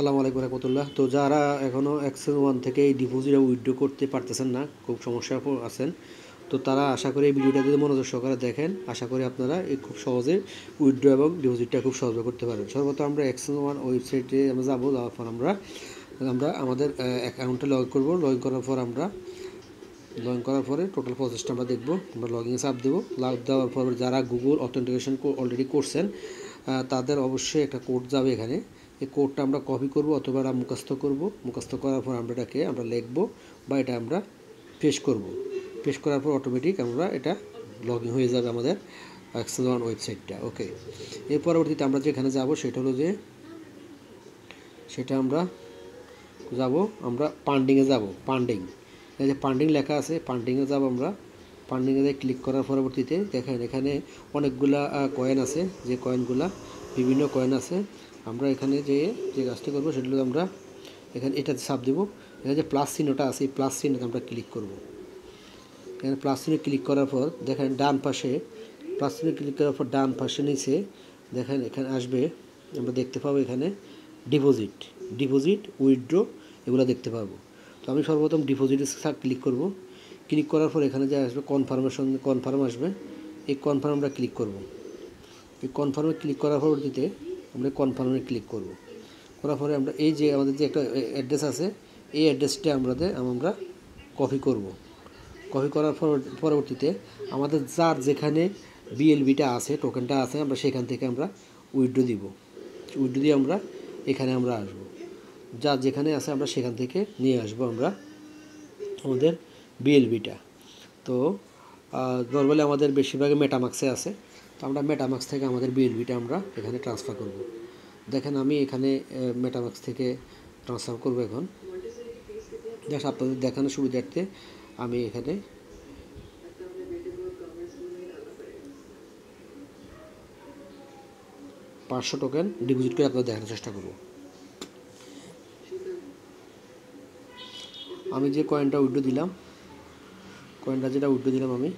সালাম আলাইকুম রহমতুল্লাহ তো যারা এখনও অ্যাক্সেস ওয়ান থেকে এই ডিপোজিট উইথড্রো করতে পারতেছেন না খুব সমস্যা আছেন তো তারা আশা করি এই ভিডিওটা যদি মনোযোগ সহকারে দেখেন আশা করি আপনারা এই খুব সহজে উইড্রো এবং ডিপোজিটটা খুব সহজে করতে পারেন সর্বত আমরা অ্যাক্সেস ওয়ান ওয়েবসাইটে আমরা যাবো যাওয়ার পর আমরা আমরা আমাদের অ্যাকাউন্টে লগ করব লগ করার পর আমরা লগ ইন করার পরে টোটাল প্রসেসটা আমরা দেখবো আমরা লগ ইন চাপ দেবো লাভ দেওয়ার পর যারা গুগল অথেন্টিকেশন অলরেডি করছেন তাদের অবশ্যই একটা কোড যাবে এখানে এই কোডটা আমরা কপি করব অথবা আমরা মুখস্থ করব মুখস্থ করার পর আমরা এটাকে আমরা লিখব বা এটা আমরা পেশ করব পেশ করার পর অটোমেটিক আমরা এটা লগ হয়ে যাবে আমাদের অ্যাক্সেস ওয়ান ওয়েবসাইটটা ওকে এর পরবর্তীতে আমরা যেখানে যাব সেটা হলো যে সেটা আমরা যাব আমরা পান্ডিংয়ে যাব পান্ডিং এই যে পান্ডিং লেখা আছে পান্ডিংয়ে যাব আমরা পান্ডিংয়ে ক্লিক করার পরবর্তীতে দেখেন এখানে অনেকগুলা কয়েন আছে যে কয়েনগুলা বিভিন্ন কয়েন আছে আমরা এখানে যে যে কাজটি করবো সেগুলো আমরা এখানে এটাতে সাপ দেবো এখানে যে প্লাস চিহ্নটা আছে এই প্লাস চিহ্নতে আমরা ক্লিক করব এখানে প্লাস চিহ্নে ক্লিক করার পর দেখেন ডান পাশে প্লাস চিহ্নে ক্লিক করার পর ডান পাশে নিচে দেখেন এখানে আসবে আমরা দেখতে পাবো এখানে ডিপোজিট ডিপোজিট উইথড্র এগুলো দেখতে পাবো তো আমি সর্বপ্রথম ডিপোজিটে ক্লিক করব ক্লিক করার পর এখানে যে আসবে কনফার্মেশন কনফার্ম আসবে এই কনফার্ম আমরা ক্লিক করব এই কনফার্মে ক্লিক করার পরবর্তীতে আমরা কনফার্মে ক্লিক করব করার পরে আমরা এই যে আমাদের যে একটা অ্যাড্রেস আছে এই অ্যাড্রেসটা আমাদের আমরা কপি করব কপি করার পরবর্তীতে আমাদের যার যেখানে বিএলবিটা আছে টোকেনটা আছে আমরা সেখান থেকে আমরা উইড্রো দিব উইড্রো দিয়ে আমরা এখানে আমরা আসব যা যেখানে আছে আমরা সেখান থেকে নিয়ে আসব আমরা আমাদের বিএলবিটা তো নর্মালি আমাদের বেশিরভাগই মেটামাক্সে আছে তো আমরা মেটামাক্স থেকে আমাদের বিএনবিটা আমরা এখানে ট্রান্সফার করব দেখেন আমি এখানে মেটামাক্স থেকে ট্রান্সফার করব এখন জাস্ট আপনাদের দেখানোর সুবিধার্থে আমি এখানে পাঁচশো টোকেন ডিপোজিট করে আপনাদের দেখানোর চেষ্টা করব আমি যে কয়েনটা উইড্রো দিলাম কয়েনটা যেটা উইড্রো দিলাম আমি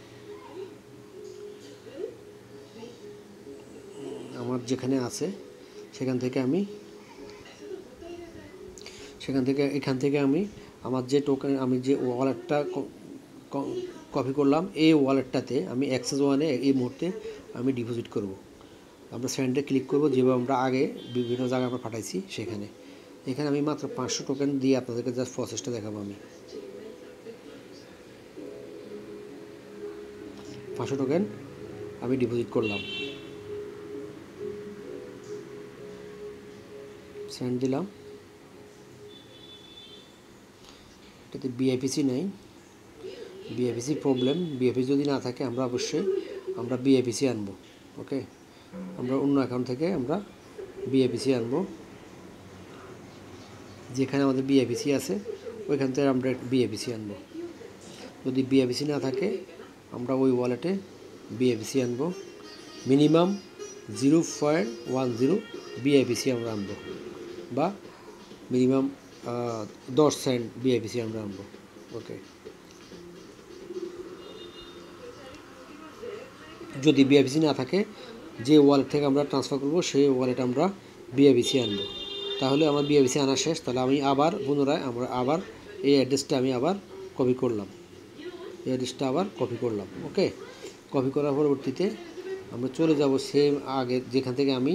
যেখানে আছে সেখান থেকে আমি সেখান থেকে এখান থেকে আমি আমার যে টোকেন আমি যে ওয়ালেটটা কপি করলাম এই ওয়ালেটটাতে আমি অ্যাক্সেস ওয়ানে এই মুহূর্তে আমি ডিপোজিট করব। আমরা সেন্ডে ক্লিক করব যেভাবে আমরা আগে বিভিন্ন জায়গায় আমরা পাঠাইছি সেখানে এখানে আমি মাত্র পাঁচশো টোকেন দিয়ে আপনাদেরকে জাস্ট প্রসেসটা দেখাবো আমি পাঁচশো টোকেন আমি ডিপোজিট করলাম সেন্ড দিলাম এটাতে বিআইপিসি নাই বিআইপিসি প্রবলেম বিআইপিসি যদি না থাকে আমরা অবশ্যই আমরা বিআইপিসি আনবো ওকে আমরা অন্য অ্যাকাউন্ট থেকে আমরা বিআইপিসি আনবো যেখানে আমাদের বিআইপিসি আছে ওইখান থেকে আমরা বিআইপিসি আনবো যদি বিআইপিসি না থাকে আমরা ওই ওয়ালেটে বিআইপিসি আনবো minimum zero point one zero BIPC আমরা আনবো বা মিনিমাম দশ সেন্ট বিআইপিসি আমরা আনবো ওকে যদি বিআইপিসি না থাকে যে ওয়ালেট থেকে আমরা ট্রান্সফার করবো সেই ওয়ালেট আমরা বিআইপিসি আনবো তাহলে আমার বিআইপিসি আনা শেষ তাহলে আমি আবার পুনরায় আমরা আবার এই অ্যাড্রেসটা আমি আবার কপি করলাম এই অ্যাড্রেসটা আবার কপি করলাম ওকে কপি করার পরবর্তীতে আমরা চলে যাব সেম আগে যেখান থেকে আমি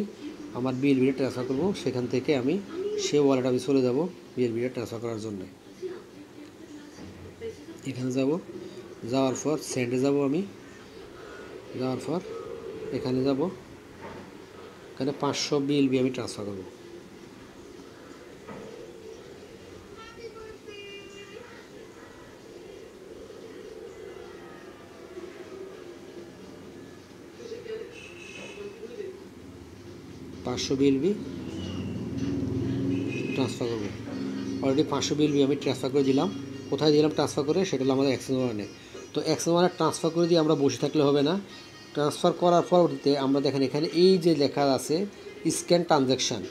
আমার বিডে ট্রান্সফার করব সেখান থেকে আমি সে ওয়ালেট আমি চলে যাবো বিএল বিডে ট্রান্সফার করার জন্য এখানে যাব যাওয়ার পর সেন্ডে যাব আমি যাওয়ার পর এখানে যাব এখানে পাঁচশো বি আমি ট্রান্সফার করবো পাঁচশো বিএলবি ট্রান্সফার করবো অলরেডি পাঁচশো বিএলবি আমি ট্রান্সফার করে দিলাম কোথায় দিলাম ট্রান্সফার করে সেটা হলো আমাদের অ্যাক্সেস ওয়ানে তো অ্যাক্সেস ওয়ানে ট্রান্সফার করে দিয়ে আমরা বসে থাকলে হবে না ট্রান্সফার করার পরবর্তীতে আমরা দেখেন এখানে এই যে লেখা আছে স্ক্যান ট্রানজ্যাকশান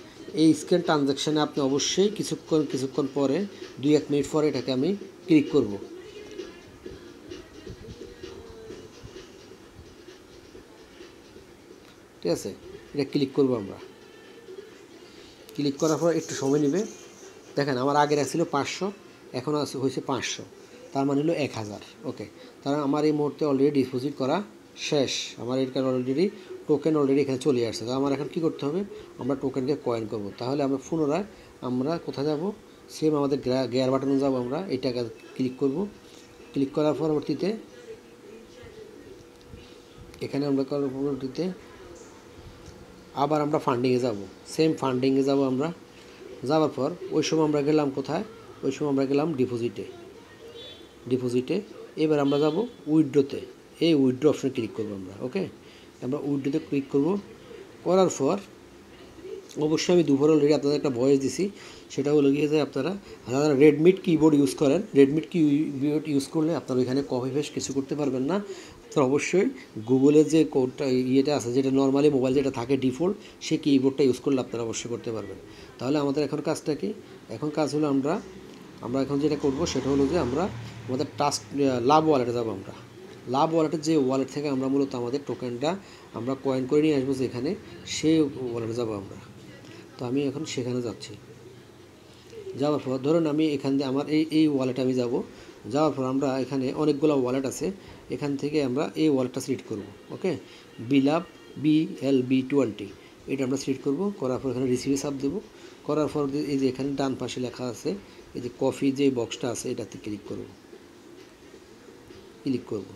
এই স্ক্যান ট্রানজ্যাকশানে আপনি অবশ্যই কিছুক্ষণ কিছুক্ষণ পরে দুই এক মিনিট পরে এটাকে আমি ক্লিক করব ঠিক আছে এটা ক্লিক করবো আমরা ক্লিক করার পর একটু সময় নেবে দেখেন আমার আগের ছিল পাঁচশো এখন আছে হয়েছে পাঁচশো তার মানে হলো এক হাজার ওকে তার আমার এই মুহূর্তে অলরেডি ডিপোজিট করা শেষ আমার কারণে অলরেডি টোকেন অলরেডি এখানে চলে আসছে তো আমার এখন কী করতে হবে আমরা টোকেনকে কয়েন করব তাহলে আমরা পুনরায় আমরা কোথায় যাব সেম আমাদের গেয়ার বাটনে যাবো আমরা এই টাকা ক্লিক করব ক্লিক করার পরবর্তীতে এখানে আমরা পরবর্তীতে আবার আমরা ফান্ডিংয়ে যাব সেম ফান্ডিংয়ে যাব আমরা যাওয়ার পর ওই সময় আমরা গেলাম কোথায় ওই সময় আমরা গেলাম ডিপোজিটে ডিপোজিটে এবার আমরা যাব উইড্রোতে এই উইড্রো অপশনে ক্লিক করবো আমরা ওকে আমরা উইড্রোতে ক্লিক করব করার পর অবশ্যই আমি দুপুর অলরেডি আপনাদের একটা ভয়েস দিছি সেটা হলো গিয়ে যে আপনারা আপনারা রেডমিট কিবোর্ড ইউজ করেন রেডমিট কিবোর্ড ইউজ করলে আপনারা ওইখানে কপি ফেস কিছু করতে পারবেন না তো অবশ্যই গুগলে যে কোডটা ইয়েটা আছে যেটা নর্মালি মোবাইল যেটা থাকে ডিফল্ট সে কিবোর্ডটা ইউজ করলে আপনারা অবশ্যই করতে পারবেন তাহলে আমাদের এখন কাজটা কি এখন কাজ হলো আমরা আমরা এখন যেটা করব সেটা হলো যে আমরা আমাদের টাস্ক লাভ ওয়ালেটে যাবো আমরা লাভ ওয়ালেটের যে ওয়ালেট থেকে আমরা মূলত আমাদের টোকেনটা আমরা কয়েন করে নিয়ে আসবো যেখানে সেই ওয়ালেটে যাবো আমরা তো আমি এখন সেখানে যাচ্ছি যাওয়ার পর ধরুন আমি এখান দিয়ে আমার এই এই ওয়ালেটে আমি যাব যাওয়ার পর আমরা এখানে অনেকগুলো ওয়ালেট আছে এখান থেকে আমরা এই ওয়ার্ডটা সিলেক্ট করব ওকে বিলাপ বি এল বি টোয়েন্টি এটা আমরা সিলেক্ট করব করার পর এখানে রিসিভে সাপ দেবো করার পর এই যে এখানে ডান পাশে লেখা আছে এই যে কফি যে বক্সটা আছে এটাতে ক্লিক করব ক্লিক করব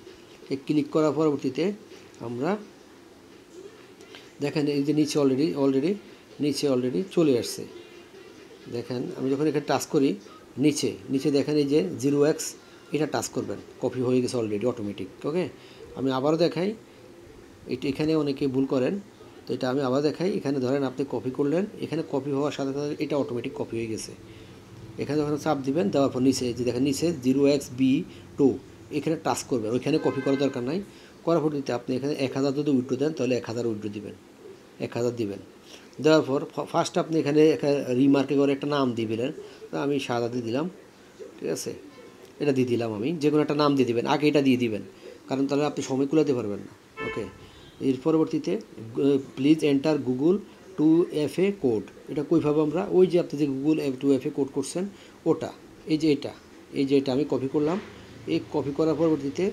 এই ক্লিক করার পরবর্তীতে আমরা দেখেন এই যে নিচে অলরেডি অলরেডি নিচে অলরেডি চলে আসছে দেখেন আমি যখন এখানে টাচ করি নিচে নিচে দেখেন এই যে জিরো এক্স এটা টাচ করবেন কপি হয়ে গেছে অলরেডি অটোমেটিক ওকে আমি আবারও দেখাই এটি এখানে অনেকে ভুল করেন তো এটা আমি আবার দেখাই এখানে ধরেন আপনি কপি করলেন এখানে কপি হওয়ার সাথে সাথে এটা অটোমেটিক কপি হয়ে গেছে এখানে যখন চাপ দিবেন দেওয়ার পর নিচে যে দেখেন নিচে জিরো এক্স বি টু এখানে টাচ করবেন ওইখানে কপি করার দরকার নাই করার পর দিতে আপনি এখানে এক হাজার যদি উইড্রো দেন তাহলে এক হাজার উইড্রো দিবেন এক হাজার দিবেন দেওয়ার পর ফার্স্ট আপনি এখানে রিমার্কে করে একটা নাম দিয়ে দিলেন আমি সাদা দিয়ে দিলাম ঠিক আছে এটা দিয়ে দিলাম আমি যে কোনো একটা নাম দিয়ে দিবেন আগে এটা দিয়ে দিবেন কারণ তাহলে আপনি সময় কুলাতে পারবেন না ওকে এর পরবর্তীতে please enter Google two F A code এটা কই আমরা ওই যে আপনি যে Google F two F A code করছেন ওটা এই যে এটা এই যে এটা আমি কপি করলাম এই কপি করার পরবর্তীতে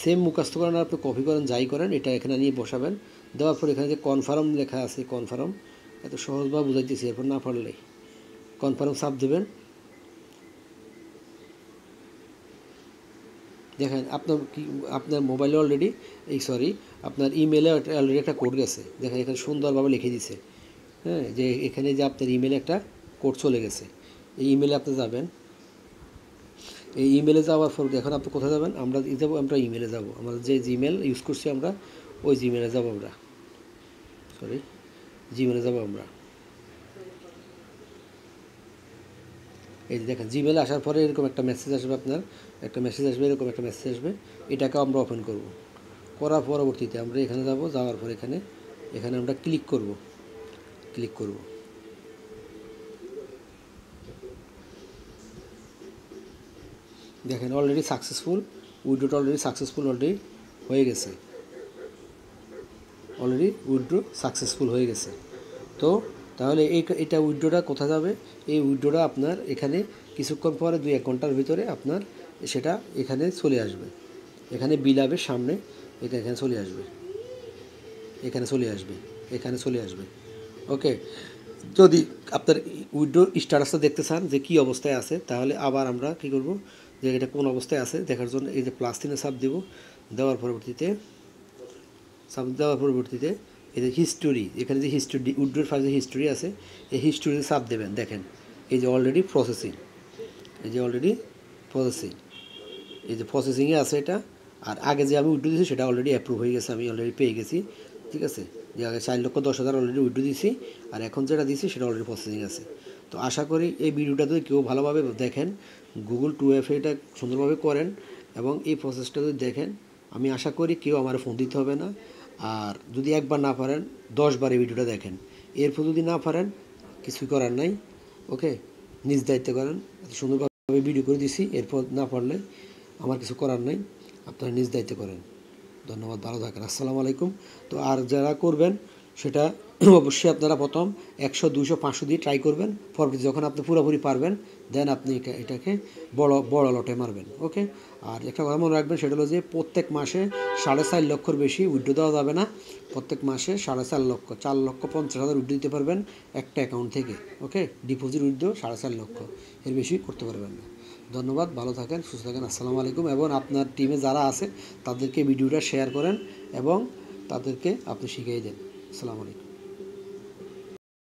সেম মুখাস্ত করেন আপনি কপি করেন যাই করেন এটা এখানে নিয়ে বসাবেন দেওয়ার পর এখানে যে কনফার্ম লেখা আছে কনফার্ম এত সহজভাবে বুঝাইতেছি এরপর না পারলেই কনফার্ম সাপ দেবেন দেখেন আপনার কি আপনার মোবাইলে অলরেডি এই সরি আপনার ইমেলে অলরেডি একটা কোড গেছে দেখেন এখানে সুন্দরভাবে লিখে দিছে হ্যাঁ যে এখানে যে আপনার ইমেলে একটা কোড চলে গেছে এই ইমেলে আপনি যাবেন এই ইমেলে যাওয়ার পর এখন আপনি কোথায় যাবেন আমরা যাবো আমরা ইমেলে যাব আমাদের যে জিমেল ইউজ করছি আমরা ওই জিমেলে যাব আমরা সরি জিমেলে যাব আমরা এই যে দেখেন জিমেলে আসার পরে এরকম একটা মেসেজ আসবে আপনার একটা মেসেজ আসবে এরকম একটা মেসেজ আসবে এটাকে আমরা ওপেন করব করার পরবর্তীতে আমরা এখানে যাব যাওয়ার পর এখানে এখানে আমরা ক্লিক করব ক্লিক করব দেখেন অলরেডি সাকসেসফুল উইড্রোটা অলরেডি সাকসেসফুল অলরেডি হয়ে গেছে অলরেডি উইড্রো সাকসেসফুল হয়ে গেছে তো তাহলে এই এটা উইড্রোটা কোথা যাবে এই উইড্রোটা আপনার এখানে কিছুক্ষণ পরে দুই এক ঘন্টার ভিতরে আপনার সেটা এখানে চলে আসবে এখানে বিলাবের সামনে এটা এখানে চলে আসবে এখানে চলে আসবে এখানে চলে আসবে ওকে যদি আপনার উইড্রো স্ট্যাটাসটা দেখতে চান যে কি অবস্থায় আছে তাহলে আবার আমরা কি করব যে এটা কোন অবস্থায় আছে দেখার জন্য এই যে প্লাস্টিনে সাপ দেব দেওয়ার পরবর্তীতে সাপ দেওয়ার পরবর্তীতে এই যে হিস্টোরি এখানে যে হিস্টোরি উড্রোর ফার্স্ট যে হিস্টোরি আছে এই হিস্টোরিতে চাপ দেবেন দেখেন এই যে অলরেডি প্রসেসিং এই যে অলরেডি প্রসেসিং এই যে প্রসেসিংয়ে আছে এটা আর আগে যে আমি উইড্রো দিয়েছি সেটা অলরেডি অ্যাপ্রুভ হয়ে গেছে আমি অলরেডি পেয়ে গেছি ঠিক আছে যে আগে চার লক্ষ দশ হাজার অলরেডি উইড্রো দিয়েছি আর এখন যেটা দিয়েছি সেটা অলরেডি প্রসেসিং আছে তো আশা করি এই ভিডিওটা যদি কেউ ভালোভাবে দেখেন গুগল টু এফ এটা সুন্দরভাবে করেন এবং এই প্রসেসটা যদি দেখেন আমি আশা করি কেউ আমার ফোন দিতে হবে না আর যদি একবার না পারেন দশবার এই ভিডিওটা দেখেন এরপর যদি না পারেন কিছুই করার নাই ওকে নিজ দায়িত্ব করেন সুন্দরভাবে ভিডিও করে দিছি এরপর না পারলে আমার কিছু করার নাই আপনারা নিজ দায়িত্ব করেন ধন্যবাদ ভালো থাকেন আসসালামু আলাইকুম তো আর যারা করবেন সেটা অবশ্যই আপনারা প্রথম একশো দুশো পাঁচশো দিয়ে ট্রাই করবেন পরবর্তী যখন আপনি পুরোপুরি পারবেন দেন আপনি এটাকে বড় বড় লটে মারবেন ওকে আর একটা কথা মনে রাখবেন সেটা হলো যে প্রত্যেক মাসে সাড়ে চার লক্ষর বেশি উইড্রো দেওয়া যাবে না প্রত্যেক মাসে সাড়ে চার লক্ষ চার লক্ষ পঞ্চাশ হাজার উইড্রো দিতে পারবেন একটা অ্যাকাউন্ট থেকে ওকে ডিপোজিট উইড্রো সাড়ে চার লক্ষ এর বেশি করতে পারবেন না ধন্যবাদ ভালো থাকেন সুস্থ থাকেন আসসালামু আলাইকুম এবং আপনার টিমে যারা আছে তাদেরকে ভিডিওটা শেয়ার করেন এবং তাদেরকে আপনি শিখিয়ে দেন السلام علیکم